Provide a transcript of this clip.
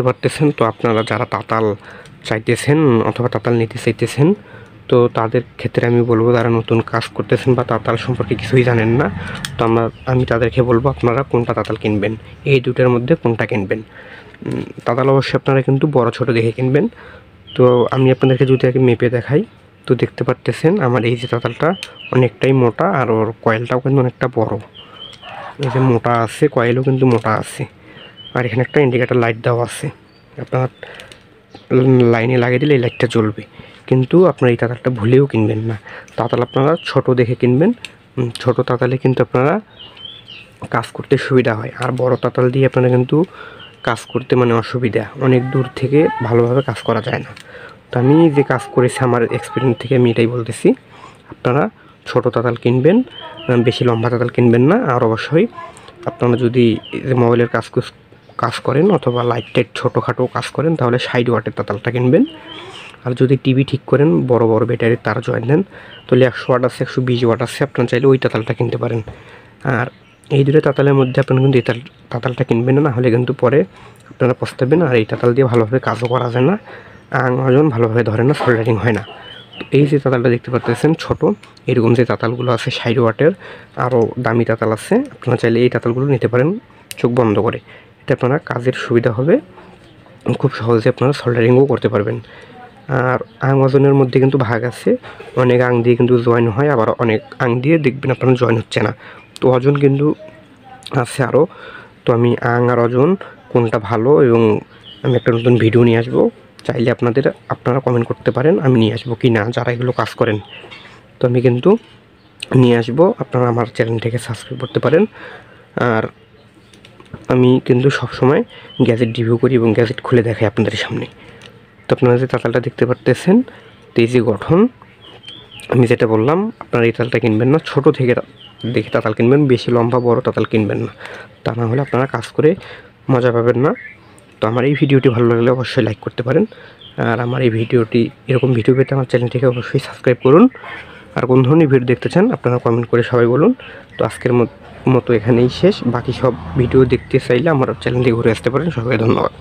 দেখতে পারতেছেন তো আপনারা যারা তাতাল চাইতেছেন অথবা তাতাল নিতে চাইতেছেন তো তাদের ক্ষেত্রে আমি বলবো যারা নতুন কাজ করতেছেন বা তাতাল সম্পর্কে কিছুই জানেন না তো আমরা আমি তাদেরকে বলবো আপনারা কোনটা তাতাল কিনবেন এই দুটার মধ্যে কোনটা কিনবেন তাতাল অবশ্যই আপনারা কিন্তু বড় ছোট দেখে কিনবেন তো আমি আপনাদেরকে যদি আগে মেপে দেখাই তো দেখতে পারতেছেন আমার এই যে তাতালটা অনেকটাই মোটা আর ওর কয়েলটাও কিন্তু অনেকটা বড় এই যে মোটা আছে কয়েলও কিন্তু মোটা আছে আর এখানে একটা ইন্ডিকেটার লাইট দেওয়া আছে আপনার লাইনে লাগিয়ে দিলে এই লাইটটা জ্বলবে কিন্তু আপনারা এই তাতালটা ভুলেও কিনবেন না তাতাল আপনারা ছোট দেখে কিনবেন ছোট তাতালে কিন্তু আপনারা কাজ করতে সুবিধা হয় আর বড় তাতাল দিয়ে আপনারা কিন্তু কাজ করতে মানে অসুবিধা অনেক দূর থেকে ভালোভাবে কাজ করা যায় না তো আমি যে কাজ করেছি আমার এক্সপিরিয়েন্স থেকে আমি এটাই বলতেছি আপনারা ছোট তাতাল কিনবেন বেশি লম্বা তাতাল কিনবেন না আর অবশ্যই আপনারা যদি মোবাইলের কাজ কাজ করেন অথবা লাইট টাইট ছোটোখাটো কাজ করেন তাহলে সাইড ওয়াটের তাতালটা কিনবেন আর যদি টিভি ঠিক করেন বড় বড় ব্যাটারির তার জয়েন দেন তাহলে একশো ওয়াট আছে একশো বিশ ওয়াট আছে আপনার চাইলে ওই তাতালটা কিনতে পারেন আর এই দুটো তাতালের মধ্যে আপনার কিন্তু এই তাতালটা কিনবেন না হলে কিন্তু পরে আপনারা পস্তাবেন আর এই তাতাল দিয়ে ভালোভাবে কাজও করা যায় না আঙজন ভালোভাবে ধরে না সোল্ডারিং হয় না এই যে তাতালটা দেখতে পাচ্ছেন ছোট এরকম যে তাতালগুলো আছে সাইড ওয়াটের আরও দামি তাতাল আছে আপনারা চাইলে এই তাতালগুলো নিতে পারেন চোখ বন্ধ করে এতে আপনারা কাজের সুবিধা হবে খুব সহজে আপনারা সোল্ডারিংও করতে পারবেন আর অ্যামাজনের মধ্যে কিন্তু ভাগ আছে অনেক আং দিয়ে কিন্তু জয়েন হয় আবার অনেক আং দিয়ে দেখবেন আপনার জয়েন হচ্ছে না তো অজন কিন্তু আছে আরও তো আমি আং আর অজন কোনটা ভালো এবং আমি একটা নতুন ভিডিও নিয়ে আসবো চাইলে আপনাদের আপনারা কমেন্ট করতে পারেন আমি নিয়ে আসবো কি না যারা এগুলো কাজ করেন তো আমি কিন্তু নিয়ে আসবো আপনারা আমার চ্যানেল থেকে সাবস্ক্রাইব করতে পারেন আর আমি কিন্তু সবসময় গ্যাজেট রিভিউ করি এবং গ্যাজেট খুলে দেখাই আপনাদের সামনে তো আপনারা যে তাতালটা দেখতে পারতেছেন তো এই যে গঠন আমি যেটা বললাম আপনারা এই তালটা কিনবেন না ছোট থেকে দেখে তাতাল কিনবেন বেশি লম্বা বড় তাতাল কিনবেন না তা না হলে আপনারা কাজ করে মজা পাবেন না তো আমার এই ভিডিওটি ভালো লাগলে অবশ্যই লাইক করতে পারেন আর আমার এই ভিডিওটি এরকম ভিডিও পেতে আমার চ্যানেলটিকে অবশ্যই সাবস্ক্রাইব করুন আর কোন ধরনের ভিডিও দেখতে চান আপনারা কমেন্ট করে সবাই বলুন তো আজকের মধ্যে মতো এখানেই শেষ বাকি সব ভিডিও দেখতে চাইলে আমার চ্যানেলটি ঘুরে আসতে পারেন সবাই ধন্যবাদ